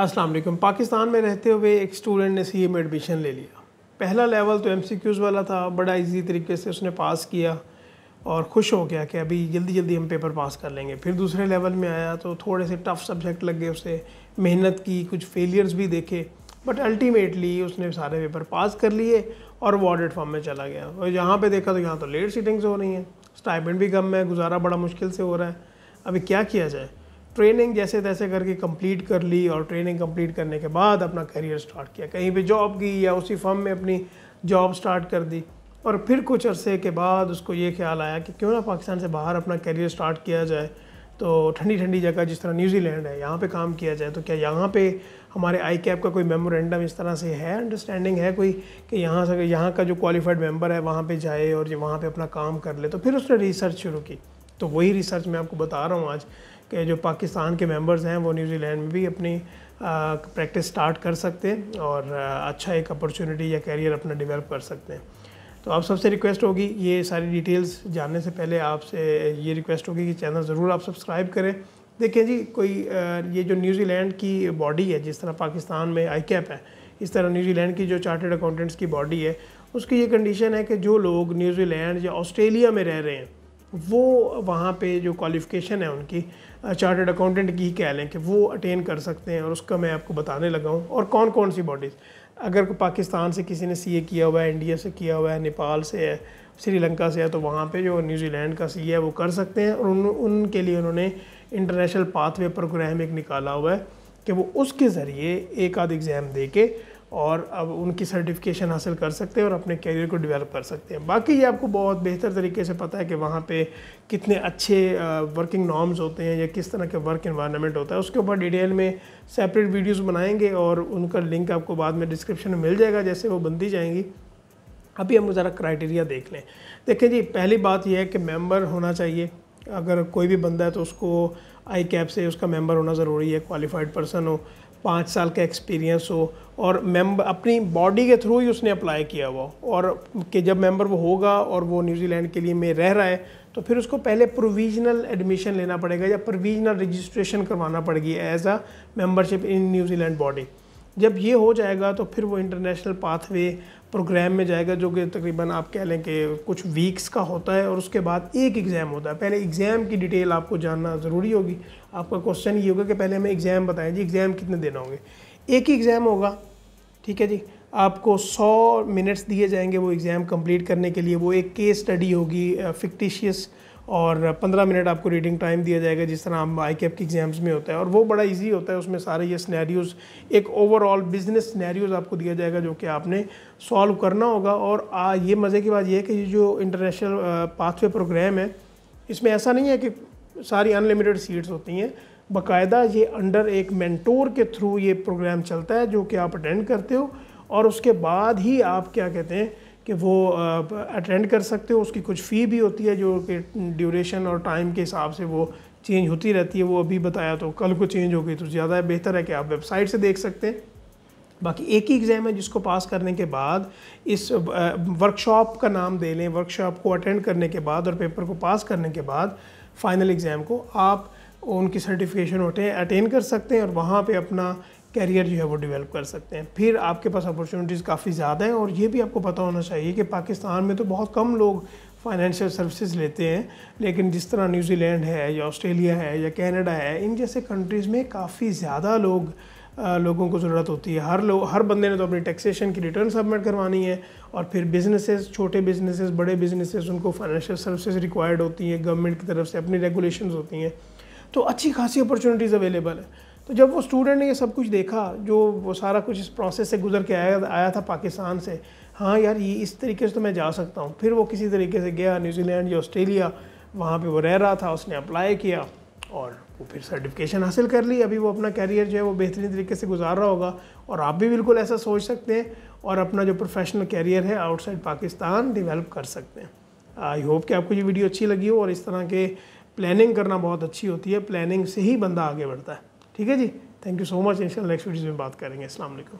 अस्सलाम वालेकुम पाकिस्तान में रहते हुए एक स्टूडेंट ने सी में एडमिशन ले लिया पहला लेवल तो एमसीक्यूज़ वाला था बड़ा इजी तरीके से उसने पास किया और खुश हो गया कि अभी जल्दी जल्दी हम पेपर पास कर लेंगे फिर दूसरे लेवल में आया तो थोड़े से टफ़ सब्जेक्ट लग गए उसे मेहनत की कुछ फेलियर्स भी देखे बट अल्टीमेटली उसने सारे पेपर पास कर लिए और वो ऑडिट फॉर्म में चला गया और यहाँ पर देखा तो यहाँ तो लेट सीटिंग्स हो रही हैं स्टाइपेंट भी कम है गुजारा बड़ा मुश्किल से हो रहा है अभी क्या किया जाए ट्रेनिंग जैसे तैसे करके कंप्लीट कर ली और ट्रेनिंग कंप्लीट करने के बाद अपना करियर स्टार्ट किया कहीं पे जॉब की या उसी फर्म में अपनी जॉब स्टार्ट कर दी और फिर कुछ अरसे के बाद उसको ये ख्याल आया कि क्यों ना पाकिस्तान से बाहर अपना करियर स्टार्ट किया जाए तो ठंडी ठंडी जगह जिस तरह न्यूजीलैंड है यहाँ पे काम किया जाए तो क्या यहाँ पे हमारे आई कैप का कोई मेमोरेंडम इस तरह से है अंडरस्टैंडिंग है कोई कि यहाँ से यहाँ का जो क्वालिफाइड मेम्बर है वहाँ पे जाए और वहाँ पे अपना काम कर ले तो फिर उसने रिसर्च शुरू की तो वही रिसर्च मैं आपको बता रहा हूँ आज कि जो पाकिस्तान के मेंबर्स हैं वो न्यूजीलैंड में भी अपनी प्रैक्टिस स्टार्ट कर सकते हैं और अच्छा एक अपॉर्चुनिटी या कैरियर अपना डेवलप कर सकते हैं तो आप सबसे रिक्वेस्ट होगी ये सारी डिटेल्स जानने से पहले आपसे ये रिक्वेस्ट होगी कि चैनल ज़रूर आप सब्सक्राइब करें देखें जी कोई ये जो न्यूजीलैंड की बॉडी है जिस तरह पाकिस्तान में आई कैप है इस तरह न्यूजीलैंड की जो चार्टेड अकाउंटेंट्स की बॉडी है उसकी ये कंडीशन है कि जो लोग न्यूजीलैंड या ऑस्ट्रेलिया में रह रहे हैं वो वहाँ पे जो क्वालिफ़िकेशन है उनकी चार्टर्ड अकाउंटेंट की कह लें कि वो अटेन कर सकते हैं और उसका मैं आपको बताने लगा हूँ और कौन कौन सी बॉडीज़ अगर पाकिस्तान से किसी ने सीए किया हुआ है इंडिया से किया हुआ है नेपाल से है श्रीलंका से है तो वहाँ पे जो न्यूजीलैंड का सीए है वो कर सकते हैं और उन उनके लिए उन्होंने इंटरनेशनल पाथवे प्रोग्राम एक निकाला हुआ है कि वो उसके ज़रिए एक आध एग्ज़ाम दे के और अब उनकी सर्टिफिकेशन हासिल कर सकते हैं और अपने कैरियर को डेवलप कर सकते हैं बाकी ये आपको बहुत बेहतर तरीके से पता है कि वहाँ पे कितने अच्छे वर्किंग नॉर्म्स होते हैं या किस तरह के वर्क इन्वायरमेंट होता है उसके ऊपर डिटेल में सेपरेट वीडियोस बनाएंगे और उनका लिंक आपको बाद में डिस्क्रिप्शन में मिल जाएगा जैसे वो बनती जाएंगी अभी हम ज़रा क्राइटेरिया देख लें देखें जी पहली बात यह है कि मेम्बर होना चाहिए अगर कोई भी बंदा है तो उसको आई कैप से उसका मेंबर होना ज़रूरी है क्वालिफाइड पर्सन हो पाँच साल का एक्सपीरियंस हो और मेंबर अपनी बॉडी के थ्रू ही उसने अप्लाई किया हुआ और कि जब मेंबर वो होगा और वो न्यूजीलैंड के लिए में रह रहा है तो फिर उसको पहले प्रोविजनल एडमिशन लेना पड़ेगा या प्रोविजनल रजिस्ट्रेशन करवाना पड़ेगी as a membership in New Zealand body जब ये हो जाएगा तो फिर वो इंटरनेशनल पाथवे प्रोग्राम में जाएगा जो कि तकरीबन आप कह लें कि कुछ वीक्स का होता है और उसके बाद एक एग्ज़ाम होता है पहले एग्ज़ाम की डिटेल आपको जानना ज़रूरी होगी आपका क्वेश्चन ये होगा कि पहले हमें एग्ज़ाम बताएं जी एग्ज़ाम कितने दिन होंगे एक ही एग्ज़ाम होगा ठीक है जी आपको 100 मिनट्स दिए जाएंगे वो एग्ज़ाम कंप्लीट करने के लिए वो एक केस स्टडी होगी फिक्टिशियस uh, और पंद्रह मिनट आपको रीडिंग टाइम दिया जाएगा जिस तरह हम आई के एग्जाम्स में होता है और वो बड़ा इजी होता है उसमें सारे ये स्नैरियोज़ एक ओवरऑल बिजनेस स्नैरियोज़ आपको दिया जाएगा जो कि आपने सॉल्व करना होगा और आ, ये मज़े की बात यह है कि ये जो इंटरनेशनल पाथवे प्रोग्राम है इसमें ऐसा नहीं है कि सारी अनलिमिटेड सीट्स होती हैं बाकायदा ये अंडर एक मैंटोर के थ्रू ये प्रोग्राम चलता है जो कि आप अटेंड करते हो और उसके बाद ही आप क्या कहते हैं कि वो अटेंड कर सकते हो उसकी कुछ फ़ी भी होती है जो कि ड्यूरेशन और टाइम के हिसाब से वो चेंज होती रहती है वो अभी बताया तो कल को चेंज हो गई तो ज़्यादा बेहतर है कि आप वेबसाइट से देख सकते हैं बाकी एक ही एग्ज़ाम है जिसको पास करने के बाद इस वर्कशॉप का नाम दे लें वर्कशॉप को अटेंड करने के बाद और पेपर को पास करने के बाद फाइनल एग्ज़ाम को आप उनकी सर्टिफिकेशन उठे अटेंड कर सकते हैं और वहाँ पे अपना कैरियर जो है वो डेवलप कर सकते हैं फिर आपके पास अपॉर्चुनिटीज़ काफ़ी ज़्यादा हैं और ये भी आपको पता होना चाहिए कि पाकिस्तान में तो बहुत कम लोग फाइनेंशियल सर्विसेज लेते हैं लेकिन जिस तरह न्यूजीलैंड है या ऑस्ट्रेलिया है या कनाडा है इन जैसे कंट्रीज़ में काफ़ी ज़्यादा लोग आ, लोगों को ज़रूरत होती है हर लोग हर बंदे ने तो अपनी टैक्सेशन की रिटर्न सबमिट करवानी है और फिर बिजनेसेस छोटे बिजनेसेस बड़े बिजनेसेस उनको फाइनेंशियल सर्विसेज रिक्वायर्ड होती हैं गवर्नमेंट की तरफ से अपनी रेगुलेशंस होती हैं तो अच्छी खासी अपॉर्चुनिटीज़ अवेलेबल है तो जब वो स्टूडेंट ने ये सब कुछ देखा जो वो सारा कुछ इस प्रोसेस से गुजर के आया आया था पाकिस्तान से हाँ यार ये इस तरीके से तो मैं जा सकता हूँ फिर वो किसी तरीके से गया न्यूजीलैंड या ऑस्ट्रेलिया वहाँ पे वो रह रहा था उसने अप्लाई किया और वो फिर सर्टिफिकेशन हासिल कर ली अभी वो अपना कैरियर जो है वो बेहतरीन तरीके से गुजार रहा होगा और आप भी बिल्कुल ऐसा सोच सकते हैं और अपना जो प्रोफेशनल कैरियर है आउटसाइड पाकिस्तान डिवेलप कर सकते हैं आई होप कि आपको ये वीडियो अच्छी लगी हो और इस तरह के प्लानिंग करना बहुत अच्छी होती है प्लानिंग से ही बंदा आगे बढ़ता है ठीक है जी thank you so much in next video में बात करेंगे अल्लाम